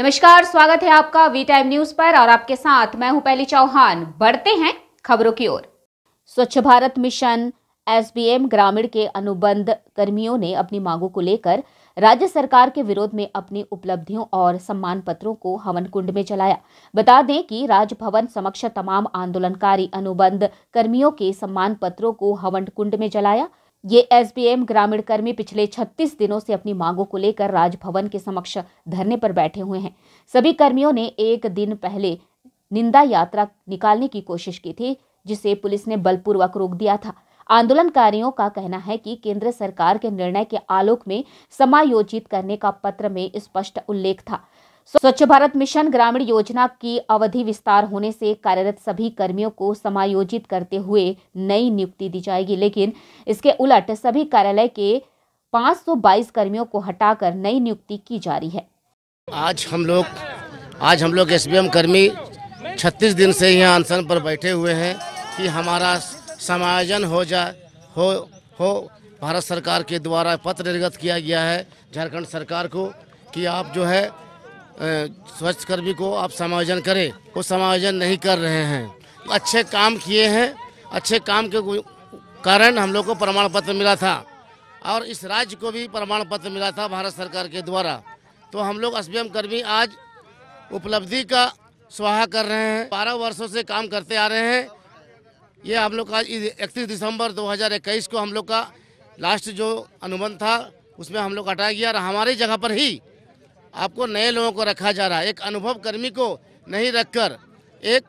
नमस्कार स्वागत है आपका वी टाइम न्यूज पर और आपके साथ मैं हूं पहली चौहान बढ़ते हैं खबरों की ओर स्वच्छ भारत मिशन एसबीएम ग्रामीण के अनुबंध कर्मियों ने अपनी मांगों को लेकर राज्य सरकार के विरोध में अपनी उपलब्धियों और सम्मान पत्रों को हवन कुंड में चलाया बता दें कि राजभवन समक्ष तमाम आंदोलनकारी अनुबंध कर्मियों के सम्मान पत्रों को हवन कुंड में जलाया ये एसबीएम ग्रामीण कर्मी पिछले 36 दिनों से अपनी मांगों को लेकर राजभवन के समक्ष धरने पर बैठे हुए हैं सभी कर्मियों ने एक दिन पहले निंदा यात्रा निकालने की कोशिश की थी जिसे पुलिस ने बलपूर्वक रोक दिया था आंदोलनकारियों का कहना है कि केंद्र सरकार के निर्णय के आलोक में समायोजित करने का पत्र में स्पष्ट उल्लेख था स्वच्छ भारत मिशन ग्रामीण योजना की अवधि विस्तार होने से कार्यरत सभी कर्मियों को समायोजित करते हुए नई नियुक्ति दी जाएगी लेकिन इसके उलट सभी कार्यालय के 522 कर्मियों को हटाकर नई नियुक्ति की जा रही है आज हम लोग आज हम लोग एस कर्मी 36 दिन से यहाँ अनशन पर बैठे हुए हैं कि हमारा समायोजन हो जाए हो हो भारत सरकार के द्वारा पत्र निर्गत किया गया है झारखंड सरकार को कि आप जो है स्वच्छ कर्मी को आप समायोजन करें वो समायोजन नहीं कर रहे हैं अच्छे काम किए हैं अच्छे काम के कारण हम लोग को प्रमाण पत्र मिला था और इस राज्य को भी प्रमाण पत्र मिला था भारत सरकार के द्वारा तो हम लोग एस कर्मी आज उपलब्धि का स्वाहा कर रहे हैं बारह वर्षों से काम करते आ रहे हैं ये हम लोग का इकतीस दिसंबर 2021 को हम लोग का लास्ट जो अनुबंध था उसमें हम लोग हटाया गया और हमारी जगह पर ही आपको नए लोगों को रखा जा रहा है एक अनुभव कर्मी को नहीं रखकर एक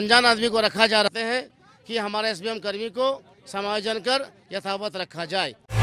अनजान आदमी को रखा जा रहा है कि हमारे एस कर्मी को समायोजन कर यथावत रखा जाए